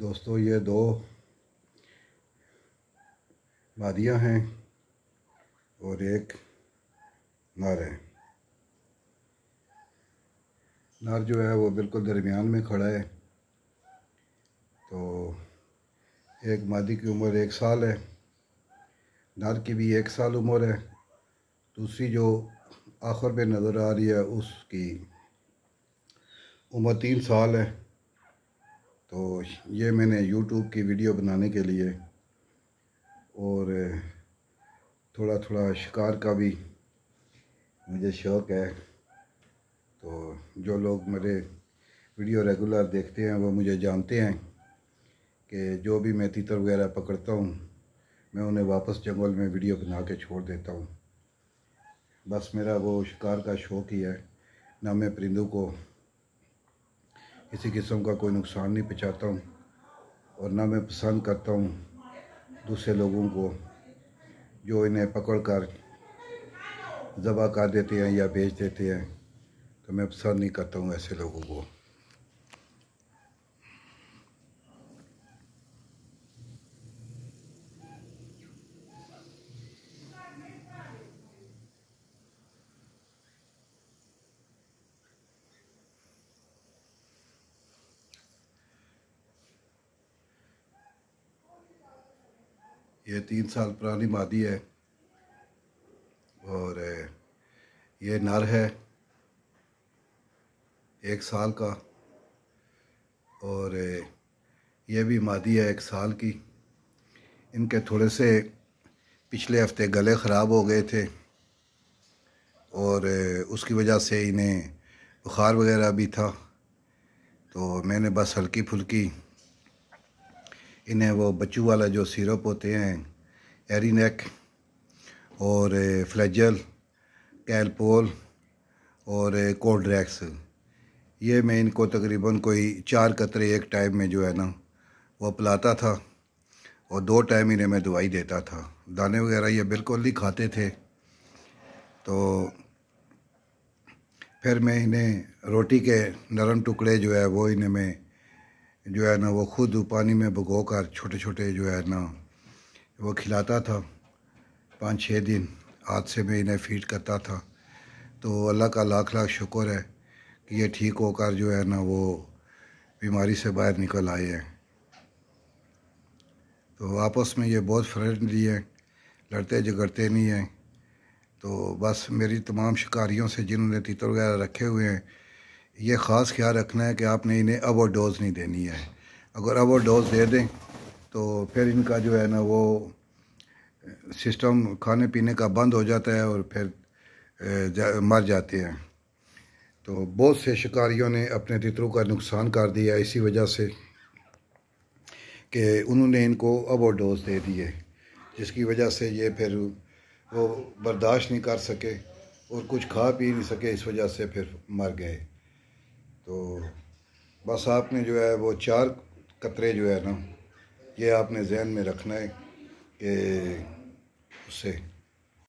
दोस्तों ये दो वादियाँ हैं और एक नर है नर जो है वो बिल्कुल दरमियान में खड़ा है तो एक मादी की उम्र एक साल है नर की भी एक साल उम्र है दूसरी जो आखिर पे नज़र आ रही है उसकी उम्र तीन साल है तो ये मैंने यूट्यूब की वीडियो बनाने के लिए और थोड़ा थोड़ा शिकार का भी मुझे शौक़ है तो जो लोग मेरे वीडियो रेगुलर देखते हैं वो मुझे जानते हैं कि जो भी मैं तीतर वगैरह पकड़ता हूँ मैं उन्हें वापस जंगल में वीडियो बना के छोड़ देता हूँ बस मेरा वो शिकार का शौक़ ही है ना मैं परिंदों को किसी किस्म का कोई नुकसान नहीं पहुँचाता हूँ और ना मैं पसंद करता हूँ दूसरे लोगों को जो इन्हें पकड़ कर ज़बा कर देते हैं या बेच देते हैं तो मैं पसंद नहीं करता हूँ ऐसे लोगों को ये तीन साल पुरानी मादी है और ये नर है एक साल का और ये भी मादी है एक साल की इनके थोड़े से पिछले हफ्ते गले ख़राब हो गए थे और उसकी वजह से इन्हें बुखार वगैरह भी था तो मैंने बस हल्की फुल्की इन्हें वो बच्चू वाला जो सिरप होते हैं एरीनेक और फ्लैजल कैलपोल और कोल्ड ड्रैक्स ये मैं इनको तकरीबन कोई चार कतरे एक टाइम में जो है ना वो पिलाता था और दो टाइम इन्हें मैं दवाई देता था दाने वगैरह ये बिल्कुल नहीं खाते थे तो फिर मैं इन्हें रोटी के नरम टुकड़े जो है वो इन्हें मैं जो है ना वो खुद पानी में भगो कर छोटे छोटे जो है ना वो खिलाता था पाँच छः दिन हाथ से मैं इन्हें फीड करता था तो अल्लाह का लाख लाख शुक्र है कि ये ठीक होकर जो है ना वो बीमारी से बाहर निकल आए हैं तो आपस में ये बहुत फ्रेंडली हैं लड़ते झगड़ते नहीं हैं तो बस मेरी तमाम शिकारियों से जिन्होंने तीतर वगैरह रखे हुए हैं ये ख़ास ख्याल रखना है कि आपने इन्हें अवर डोज नहीं देनी है अगर अवर डोज दे दें तो फिर इनका जो है ना वो सिस्टम खाने पीने का बंद हो जाता है और फिर जा, मर जाते हैं तो बहुत से शिकारियों ने अपने तितरों का नुकसान कर दिया इसी वजह से कि उन्होंने इनको अवर डोज दे दिए जिसकी वजह से ये फिर वो बर्दाश्त नहीं कर सके और कुछ खा पी नहीं सके इस वजह से फिर मर गए तो बस आपने जो है वो चार कतरे जो है ना ये आपने जहन में रखना है कि उससे